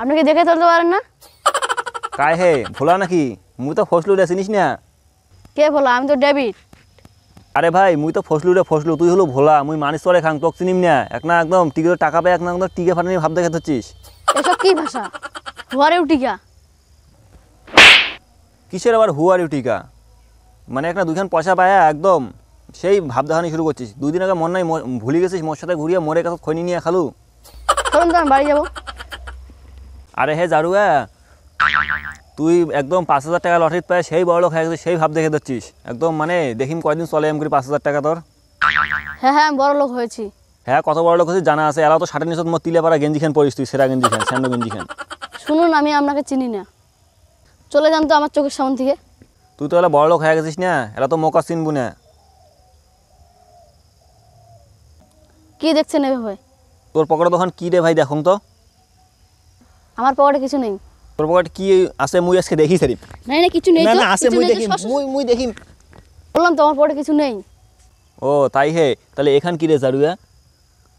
আপনি কি দেখে চলতে পারেন না কাই হে ভোলা নাকি মুই তো রে চিনিস না কে ভোলা আমি তো ডেভিড আরে ভাই মুই তো ফসলু রে ফসলু তুই হলো ভোলা মুই মানুষ তোরে খাং তোক চিনিম না এক না একদম টিকে টাকা পায় এক না একদম টিকে ফাটানি ভাব দেখে ধরছিস এসব কি ভাষা হুয়ারে উটিকা কিসের আবার হুয়ারে উটিকা মানে এক না দুইখান পয়সা পায় একদম সেই ভাবধারণি শুরু করছিস দুই দিন আগে মন নাই ভুলে গেছিস মোর সাথে ঘুরিয়ে মরে কাছে খৈনি নিয়ে খালু চলুন তো বাড়ি যাবো আরে হে জারুয়া তুই একদম পাঁচ হাজার টাকা লটারিতে পায় সেই বড় লোক হয়ে সেই ভাব দেখে দিচ্ছিস একদম মানে দেখিম কয়দিন চলে এম করি পাঁচ হাজার টাকা তোর হ্যাঁ হ্যাঁ বড় লোক হয়েছি হ্যাঁ কত বড় লোক হয়েছে জানা আছে এরা তো ষাটের নিচত মোট তিলে তিলেপাড়া গেঞ্জি খান পড়িস তুই সেরা গেঞ্জি খান স্যান্ডো গেঞ্জি খান শুনুন আমি আপনাকে চিনি না চলে যান তো আমার চোখের সামন থেকে তুই তো এলা বড় লোক হয়ে গেছিস না এরা তো মোকা চিনবু না কি দেখছেন এভাবে তোর পকেটে তখন কি রে ভাই দেখুন তো আমার পকেটে কিছু নেই তোর পকেটে কি আছে মুই আজকে দেখি সারি না না কিছু নেই না না আছে মুই দেখি মুই মুই দেখি বললাম তোমার পকেটে কিছু নেই ও তাই হে তাহলে এখান কি রে জারুয়া হ্যাঁ?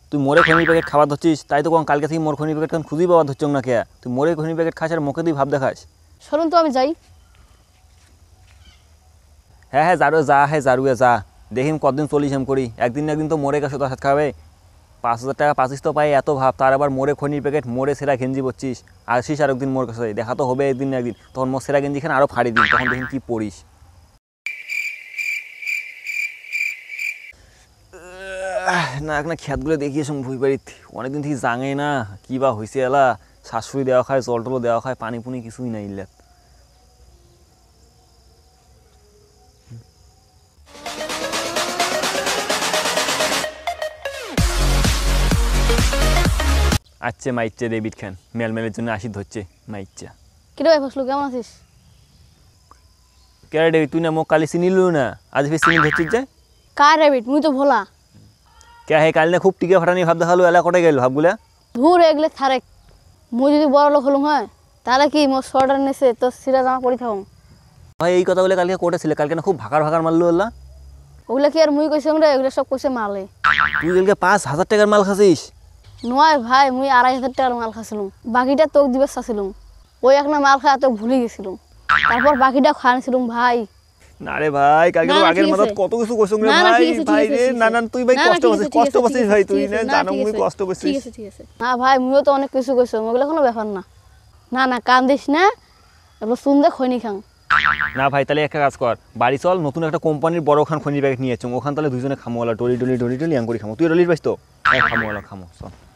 তুই মোরে খনি প্যাকেট খাবার ধরছিস তাই তো কোন কালকে থেকে মোর খনি প্যাকেট কোন খুঁজি পাওয়া ধরছ না কে তুই মোরে খনি প্যাকেট খাস আর মুখে তুই ভাব দেখাস শুনুন তো আমি যাই হ্যাঁ হ্যাঁ জারুয়া যা হ্যাঁ জারুয়া হ্যাঁ, যা দেখিম কতদিন চলিস এম করি একদিন একদিন তো মোরে কাছে তো হাত খাবে পাঁচ হাজার টাকা পাঁচিস তো পাই এত ভাব তার আবার মোড়ে খনির প্যাকেট মোড়ে সেরা গেঞ্জি পড়ছিস আসিস আর একদিন মোর কাছে দেখা তো হবে একদিন একদিন তখন মোর সেরা গেঞ্জি খান আরও ফাড়ি দিন তখন দেখুন কী পড়িস না এক না খ্যাতগুলো দেখিয়ে ভুই বাড়িতে অনেকদিন থেকে জাঙে না কী বা হয়েছে এলা শাশুড়ি দেওয়া খায় জল টল দেওয়া খায় পানি পুনি কিছুই নাই ইল্লাত আচ্ছা মাইচ্চা ডেভিড খান মেলমেলের জন্য আসি ধরছে মাইচ্চা কিরে ভাই ফসলু কেমন আছিস কে ডেভিড তুই না মো কালি চিনিল না আজ ফের চিনি ধরছিস যে কার ডেভিড মুই তো ভোলা কে হে কাল না খুব টিকে ফাটানি ভাব দেখালো এলা কটে গেল ভাব গুলা ধুর এগলে থারে মুই যদি বড় লোক হলুম হয় হ্যাঁ? তাহলে কি মো সোয়েটার নেছে তো সিরা জামা পরি থাকুম ভাই এই কথা বলে কালকে কোটে ছিল কালকে না খুব ভাকার ভাকার মারলো ওলা ওগুলা কি আর মুই কইছিলাম রে এগুলো সব কইছে মালে তুই কালকে পাঁচ হাজার টাকার মাল খাসিস নয় ভাই মুই আড়াই হাজার টাকার মাল খাসিলাম বাকিটা তোক দিবে চাচ্ছিলাম ওই একটা মাল খাওয়া তোক ভুলে গেছিলাম তারপর বাকিটা খাওয়ানিছিলাম ভাই না ভাই তো না না না অনেক কিছু কোনো না না না কান্দিস না এগুলো সুন্দর খৈনি খাং না ভাই তাহলে একটা কাজ কর বাড়ি চল নতুন একটা কোম্পানির বড় ওখান খনির ব্যাগ নিয়েছো ওখান তাহলে দুজনে খামোয়ালা টলি টলি টলি টলি আঙ্গুরি খামো তুই রলির পাইস তো হ্যাঁ, খামোয়ালা খামো চল